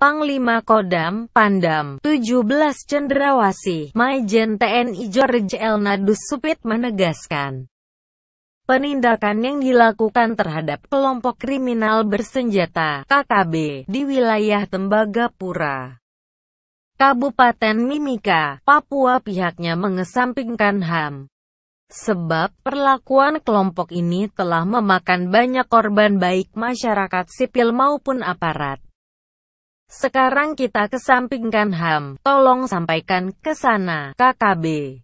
Panglima Kodam Pandam 17 Cendrawasi, Majen TNI George L. Nadus Supit menegaskan penindakan yang dilakukan terhadap kelompok kriminal bersenjata KKB di wilayah Tembagapura. Kabupaten Mimika, Papua pihaknya mengesampingkan HAM. Sebab perlakuan kelompok ini telah memakan banyak korban baik masyarakat sipil maupun aparat. Sekarang kita kesampingkan HAM, tolong sampaikan ke sana, KKB.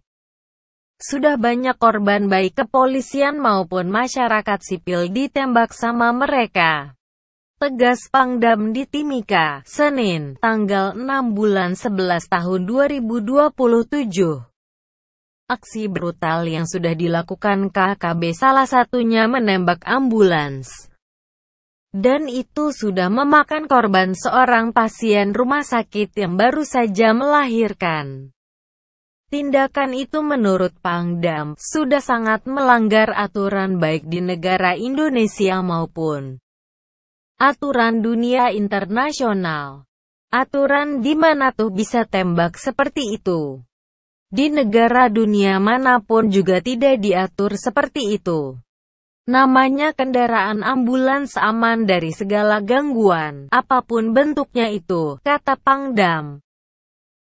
Sudah banyak korban baik kepolisian maupun masyarakat sipil ditembak sama mereka. Tegas Pangdam di Timika, Senin, tanggal 6 bulan 11 tahun 2027. Aksi brutal yang sudah dilakukan KKB salah satunya menembak ambulans dan itu sudah memakan korban seorang pasien rumah sakit yang baru saja melahirkan. Tindakan itu menurut Pangdam, sudah sangat melanggar aturan baik di negara Indonesia maupun aturan dunia internasional. Aturan di mana tuh bisa tembak seperti itu. Di negara dunia manapun juga tidak diatur seperti itu. Namanya kendaraan ambulans aman dari segala gangguan, apapun bentuknya itu, kata Pangdam.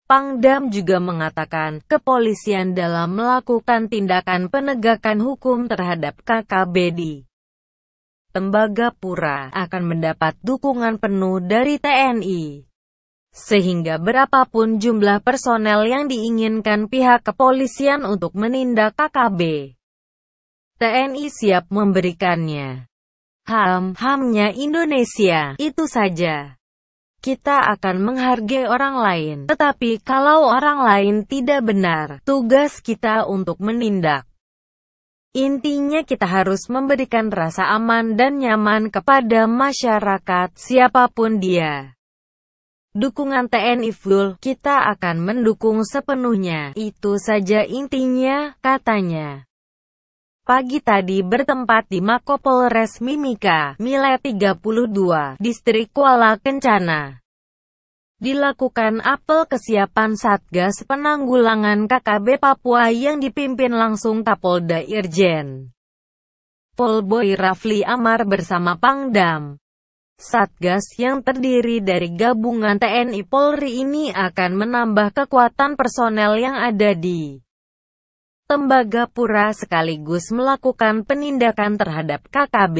Pangdam juga mengatakan, kepolisian dalam melakukan tindakan penegakan hukum terhadap KKB di Tembagapura, akan mendapat dukungan penuh dari TNI. Sehingga berapapun jumlah personel yang diinginkan pihak kepolisian untuk menindak KKB, TNI siap memberikannya. Ham-hamnya Indonesia, itu saja. Kita akan menghargai orang lain, tetapi kalau orang lain tidak benar, tugas kita untuk menindak. Intinya kita harus memberikan rasa aman dan nyaman kepada masyarakat, siapapun dia. Dukungan TNI full, kita akan mendukung sepenuhnya, itu saja intinya, katanya pagi tadi bertempat di Mako Polres Mimika, Mile 32, Distrik Kuala Kencana. Dilakukan apel kesiapan Satgas Penanggulangan KKB Papua yang dipimpin langsung Kapolda Irjen. Polboy Rafli Amar bersama Pangdam. Satgas yang terdiri dari gabungan TNI Polri ini akan menambah kekuatan personel yang ada di Tembagapura sekaligus melakukan penindakan terhadap KKB.